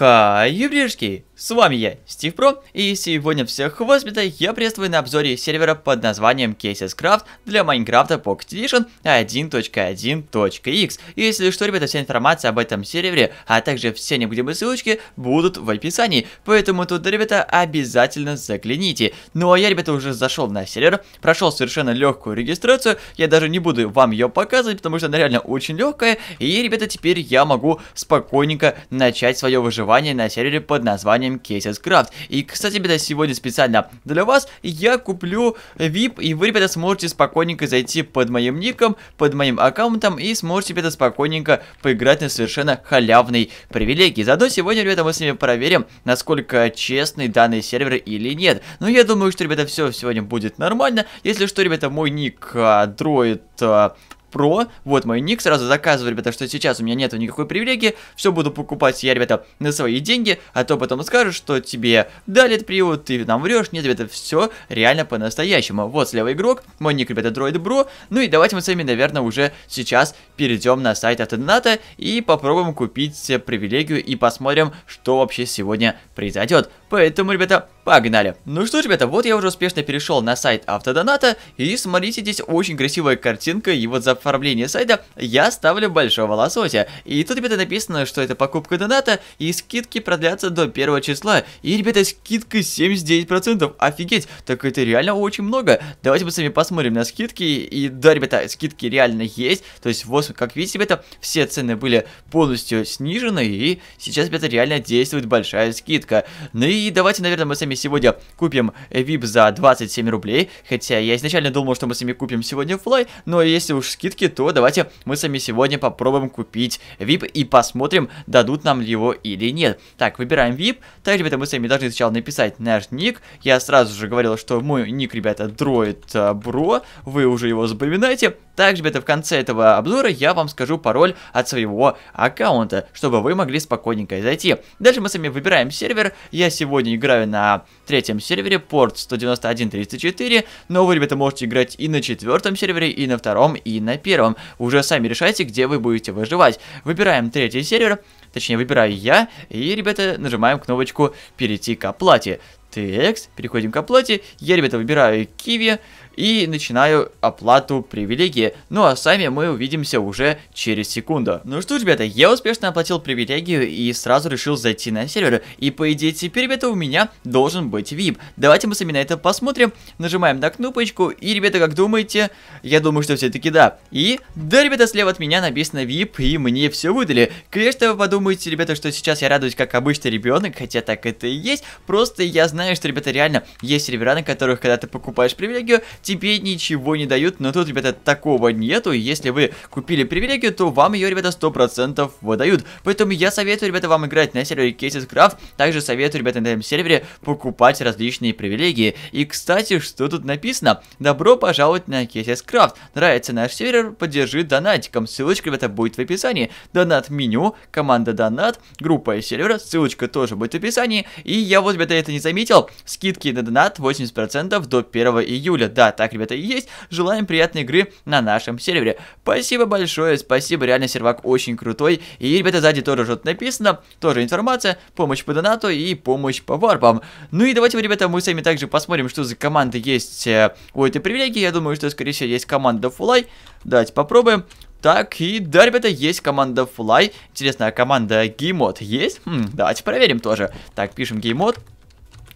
Хай, юбришки! С вами я, Стив Про, и сегодня всех вас, я приветствую на обзоре сервера под названием Cases Craft для Майнкрафта Pocket Edition 1.1.x. Если что, ребята, вся информация об этом сервере, а также все необходимые ссылочки будут в описании, поэтому туда, ребята, обязательно загляните. Ну а я, ребята, уже зашел на сервер, прошел совершенно легкую регистрацию, я даже не буду вам ее показывать, потому что она реально очень легкая, и, ребята, теперь я могу спокойненько начать свое выживание на сервере под названием названием Cases Craft. И, кстати, ребята, сегодня специально для вас я куплю VIP, и вы, ребята, сможете спокойненько зайти под моим ником, под моим аккаунтом, и сможете, ребята, спокойненько поиграть на совершенно халявной привилегии. Заодно сегодня, ребята, мы с вами проверим, насколько честны данные серверы или нет. Но я думаю, что, ребята, все сегодня будет нормально. Если что, ребята, мой ник дроид... А, Pro. Вот мой ник, сразу заказываю, ребята, что сейчас у меня нету никакой привилегии. Все буду покупать я, ребята, на свои деньги, а то потом скажут, что тебе дали этот привод, ты нам врешь. Нет, ребята, все реально по-настоящему. Вот слева игрок, мой ник, ребята, Droid Bro. Ну и давайте мы с вами, наверное, уже сейчас перейдем на сайт Автодоната и попробуем купить привилегию и посмотрим, что вообще сегодня произойдет. Поэтому, ребята, Погнали! Ну что ж, ребята, вот я уже успешно перешел на сайт автодоната, и смотрите, здесь очень красивая картинка, и вот за оформление сайта я ставлю большого лосося. И тут, ребята, написано, что это покупка доната, и скидки продлятся до первого числа. И, ребята, скидка 79%, офигеть, так это реально очень много. Давайте мы с вами посмотрим на скидки, и да, ребята, скидки реально есть, то есть вот, как видите, ребята, все цены были полностью снижены, и сейчас, ребята, реально действует большая скидка. Ну и давайте, наверное, мы с вами вами сегодня купим VIP э, за 27 рублей. Хотя я изначально думал, что мы с вами купим сегодня флай, но если уж скидки, то давайте мы сами сегодня попробуем купить VIP и посмотрим, дадут нам его или нет. Так, выбираем VIP. Так, ребята, мы сами должны сначала написать наш ник. Я сразу же говорил, что мой ник, ребята, дроид бро. Э, Вы уже его запоминаете. Также, ребята, в конце этого обзора я вам скажу пароль от своего аккаунта, чтобы вы могли спокойненько зайти. Дальше мы с вами выбираем сервер. Я сегодня играю на третьем сервере, порт 191.34, но вы, ребята, можете играть и на четвертом сервере, и на втором, и на первом. Уже сами решайте, где вы будете выживать. Выбираем третий сервер, точнее выбираю я, и, ребята, нажимаем кнопочку «Перейти к оплате». Текст, переходим к оплате, я, ребята, выбираю киви и начинаю оплату привилегии. Ну а сами мы увидимся уже через секунду. Ну что ж, ребята, я успешно оплатил привилегию и сразу решил зайти на сервер. И по идее теперь, ребята, у меня должен быть VIP. Давайте мы сами на это посмотрим. Нажимаем на кнопочку и, ребята, как думаете? Я думаю, что все-таки да. И, да, ребята, слева от меня написано VIP и мне все выдали. Конечно, вы подумаете, ребята, что сейчас я радуюсь как обычный ребенок, хотя так это и есть. Просто я знаю, что, ребята, реально есть сервера, на которых, когда ты покупаешь привилегию, тебе ничего не дают, но тут, ребята, такого нету. Если вы купили привилегию, то вам ее, ребята, 100% выдают. Поэтому я советую, ребята, вам играть на сервере Cases Craft. Также советую, ребята, на этом сервере покупать различные привилегии. И, кстати, что тут написано? Добро пожаловать на Cases Craft. Нравится наш сервер? Поддержи донатиком. Ссылочка, ребята, будет в описании. Донат меню, команда донат, группа и сервера. Ссылочка тоже будет в описании. И я вот, ребята, это не заметил. Скидки на донат 80% до 1 июля. Да, так, ребята, и есть. Желаем приятной игры на нашем сервере. Спасибо большое, спасибо, реально сервак очень крутой. И, ребята, сзади тоже что-то написано, тоже информация, помощь по донату и помощь по варпам. Ну и давайте, ребята, мы с вами также посмотрим, что за команды есть э, у этой привилегии. Я думаю, что, скорее всего, есть команда Фулай. Давайте попробуем. Так, и да, ребята, есть команда Fly. Интересная команда Геймод есть? Хм, давайте проверим тоже. Так, пишем Геймод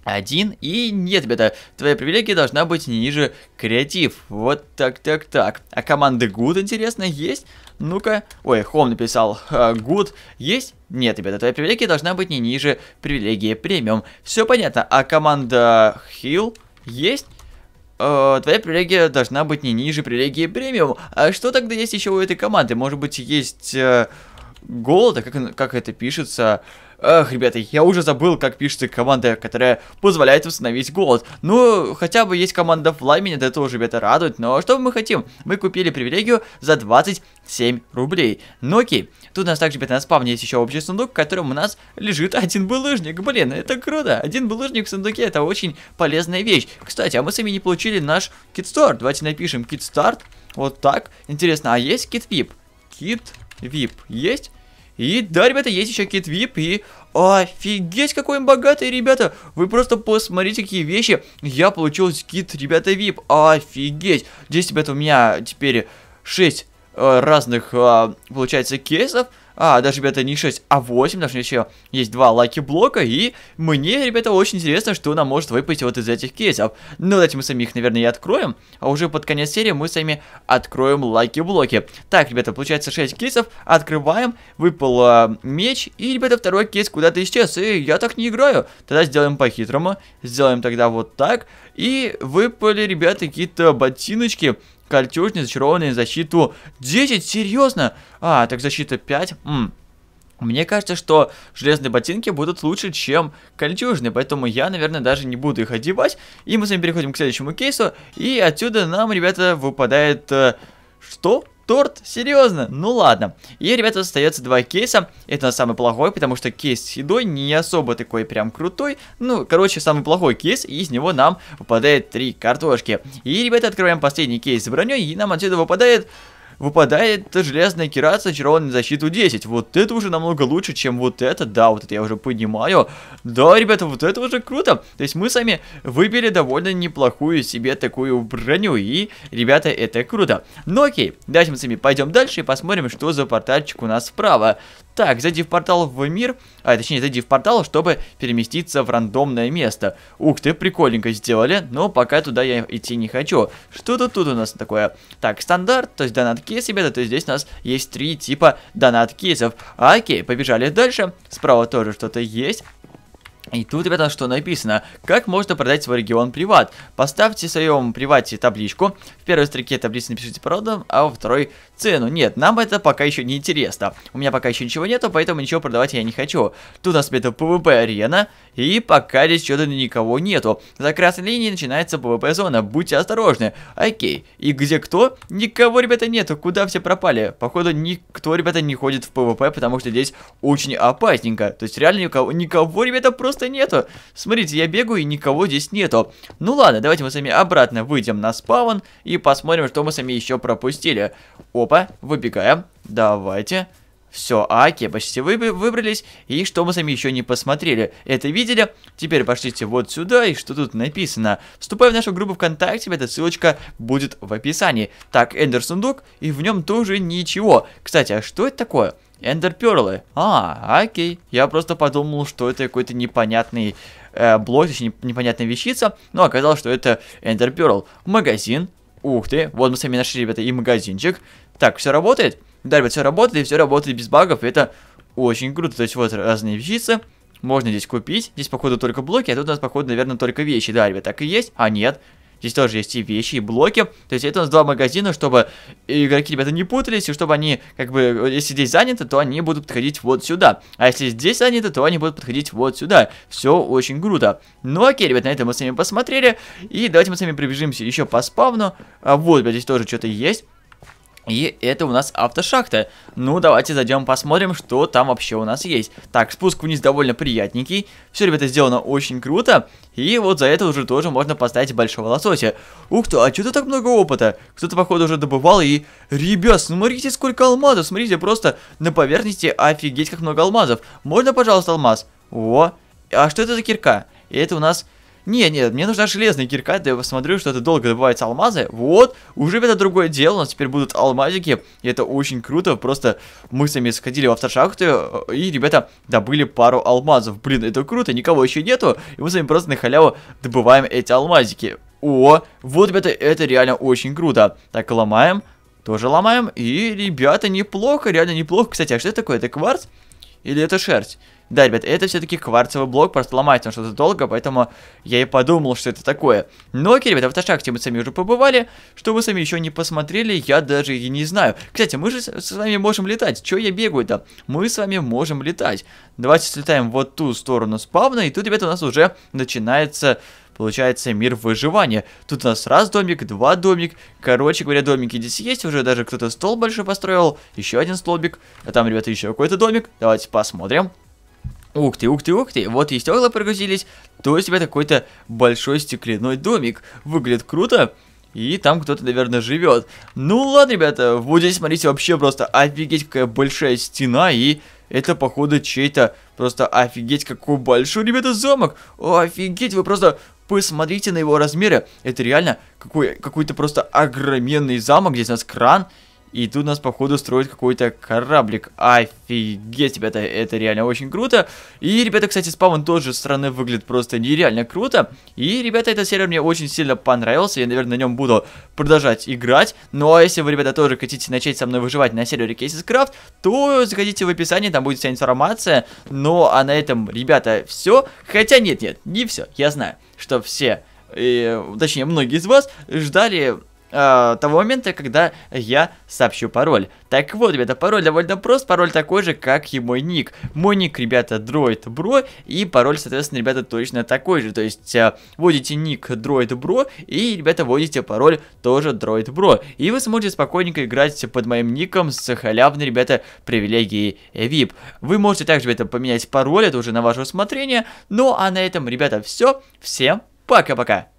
один, и нет, ребята, твоя привилегия должна быть не ниже креатив. Вот так, так, так. А команды good, интересно, есть? Ну-ка, ой, Хом написал, good, есть? Нет, ребята, твоя привилегия должна быть не ниже привилегии премиум. Все понятно, а команда heal есть? э, твоя привилегия должна быть не ниже привилегии премиум. А что тогда есть еще у этой команды? Может быть, есть э, голода, как, как это пишется? Эх, ребята, я уже забыл, как пишется команда, которая позволяет восстановить голод. Ну, хотя бы есть команда Fly, меня до этого ребята, радует. Но что мы хотим? Мы купили привилегию за 27 рублей. Ну окей. Тут у нас также, ребята, на спавне есть еще общий сундук, в котором у нас лежит один булыжник. Блин, это круто. Один булыжник в сундуке, это очень полезная вещь. Кстати, а мы сами не получили наш китстарт. Давайте напишем китстарт. Вот так. Интересно, а есть кит-вип? Кит-вип есть? И да, ребята, есть еще Кит Вип и... Офигеть, какой он богатый, ребята! Вы просто посмотрите, какие вещи я получил скид, ребята, Вип. Офигеть! Здесь, ребята, у меня теперь 6 Э, разных, а, получается, кейсов. А, даже, ребята, не 6, а 8, даже еще есть два лаки-блока, и мне, ребята, очень интересно, что нам может выпасть вот из этих кейсов. Ну, давайте мы сами их, наверное, и откроем, а уже под конец серии мы сами откроем лаки-блоки. Так, ребята, получается 6 кейсов, открываем, выпал э, меч, и, ребята, второй кейс куда-то исчез, и я так не играю. Тогда сделаем по-хитрому, сделаем тогда вот так, и выпали, ребята, какие-то ботиночки, Кольчужный, зачарованный, защиту 10, серьезно? А, так защита 5, ммм. Мне кажется, что железные ботинки будут лучше, чем кольчужные, поэтому я, наверное, даже не буду их одевать. И мы с вами переходим к следующему кейсу, и отсюда нам, ребята, выпадает... Э, что? Торт? Серьезно? Ну ладно. И, ребята, остается два кейса. Это самый плохой, потому что кейс с едой не особо такой прям крутой. Ну, короче, самый плохой кейс, и из него нам выпадает три картошки. И, ребята, открываем последний кейс с броней, и нам отсюда выпадает выпадает железная кира с очарованной защиту 10. Вот это уже намного лучше, чем вот это. Да, вот это я уже понимаю. Да, ребята, вот это уже круто. То есть мы сами выбили довольно неплохую себе такую броню. И, ребята, это круто. Ну окей, давайте мы с вами пойдем дальше и посмотрим, что за портальчик у нас справа. Так, зайди в портал в мир, а точнее зайди в портал, чтобы переместиться в рандомное место. Ух ты, прикольненько сделали, но пока туда я идти не хочу. Что-то тут у нас такое. Так, стандарт, то есть донат кейс, ребята, то есть здесь у нас есть три типа донат кейсов. А, окей, побежали дальше. Справа тоже что-то есть. И тут, ребята, что написано? Как можно продать свой регион приват? Поставьте в своем привате табличку. В первой строке таблицы напишите продам, а во второй цену. Нет, нам это пока еще не интересно. У меня пока еще ничего нету, поэтому ничего продавать я не хочу. Тут у нас это PvP арена, и пока здесь что-то никого нету. За красной линией начинается PvP зона, будьте осторожны. Окей, и где кто? Никого, ребята, нету, куда все пропали? Походу, никто, ребята, не ходит в PvP, потому что здесь очень опасненько. То есть реально никого, никого ребята, просто просто нету. Смотрите, я бегаю и никого здесь нету. Ну ладно, давайте мы с вами обратно выйдем на спаун и посмотрим, что мы с вами еще пропустили. Опа, выбегаем. Давайте. Все, аки, почти вы, выбрались. И что мы сами еще не посмотрели. Это видели? Теперь пошлите вот сюда, и что тут написано. Вступай в нашу группу ВКонтакте, эта ссылочка будет в описании. Так, Эндер сундук, и в нем тоже ничего. Кстати, а что это такое? Эндерперлы. А, окей. Я просто подумал, что это какой-то непонятный э, блок, точнее, непонятная вещица. Но оказалось, что это Эндерперл. Магазин. Ух ты, вот мы сами нашли, ребята, и магазинчик. Так, все работает? Да, ребят, все работает, и все работает без багов, это очень круто. То есть вот разные вещицы можно здесь купить. Здесь, походу, только блоки, а тут у нас, походу, наверное, только вещи. Да, ребят, так и есть. А, нет. Здесь тоже есть и вещи, и блоки. То есть это у нас два магазина, чтобы игроки, ребята, не путались, и чтобы они, как бы, если здесь заняты, то они будут подходить вот сюда. А если здесь заняты, то они будут подходить вот сюда. Все очень круто. Ну окей, ребят, на этом мы с вами посмотрели. И давайте мы с вами прибежимся еще по спавну. А вот, ребят, здесь тоже что-то есть. И это у нас автошахта. Ну, давайте зайдем посмотрим, что там вообще у нас есть. Так, спуск вниз довольно приятненький. Все, ребята, сделано очень круто. И вот за это уже тоже можно поставить большого лосося. Ух ты, а что-то так много опыта. Кто-то, походу, уже добывал и... Ребят, смотрите, сколько алмазов. Смотрите, просто на поверхности офигеть, как много алмазов. Можно, пожалуйста, алмаз? О, а что это за кирка? это у нас не, не, мне нужна железная кирка, да я посмотрю, что это долго добываются алмазы. Вот, уже это другое дело, у нас теперь будут алмазики, и это очень круто. Просто мы сами сходили в автошахту, э, и ребята добыли пару алмазов. Блин, это круто, никого еще нету, и мы с вами просто на халяву добываем эти алмазики. О, вот, ребята, это реально очень круто. Так, ломаем, тоже ломаем, и, ребята, неплохо, реально неплохо. Кстати, а что это такое? Это кварц? Или это шерсть? Да, ребят, это все-таки кварцевый блок, просто ломать он что-то долго, поэтому я и подумал, что это такое. Но ну окей, ребят, в Ташахте мы сами уже побывали, что вы сами еще не посмотрели, я даже и не знаю. Кстати, мы же с вами можем летать, что я бегаю-то? Мы с вами можем летать. Давайте слетаем вот ту сторону спавна, и тут, ребята, у нас уже начинается получается мир выживания. Тут у нас раз домик, два домик. Короче говоря, домики здесь есть. Уже даже кто-то стол большой построил. Еще один столбик. А там, ребята, еще какой-то домик. Давайте посмотрим. Ух ты, ух ты, ух ты, вот и стекла прогрузились, то у тебя какой-то большой стеклянной домик. Выглядит круто. И там кто-то, наверное, живет. Ну ладно, ребята, вот здесь, смотрите, вообще просто офигеть, какая большая стена. И это, походу, чей-то просто офигеть, какой большой, ребята, замок. Офигеть, вы просто посмотрите на его размеры. Это реально какой-то какой просто огроменный замок. Здесь у нас кран. И тут нас, походу, строят какой-то кораблик. Офигеть, ребята, это реально очень круто. И, ребята, кстати, спаун тоже с стороны выглядит просто нереально круто. И, ребята, этот сервер мне очень сильно понравился. Я, наверное, на нем буду продолжать играть. Ну, а если вы, ребята, тоже хотите начать со мной выживать на сервере Cases Craft, то заходите в описание, там будет вся информация. Ну, а на этом, ребята, все. Хотя нет, нет, не все. Я знаю, что все, и, э, точнее, многие из вас ждали э, того момента, когда я сообщу пароль. Так вот, ребята, пароль довольно прост, пароль такой же, как и мой ник. Мой ник, ребята, дроид бро, и пароль, соответственно, ребята, точно такой же. То есть, э, вводите ник дроид бро, и, ребята, вводите пароль тоже дроид бро. И вы сможете спокойненько играть под моим ником с халявной, ребята, привилегией VIP. Вы можете также, ребята, поменять пароль, это уже на ваше усмотрение. Ну, а на этом, ребята, все. Всем пока-пока.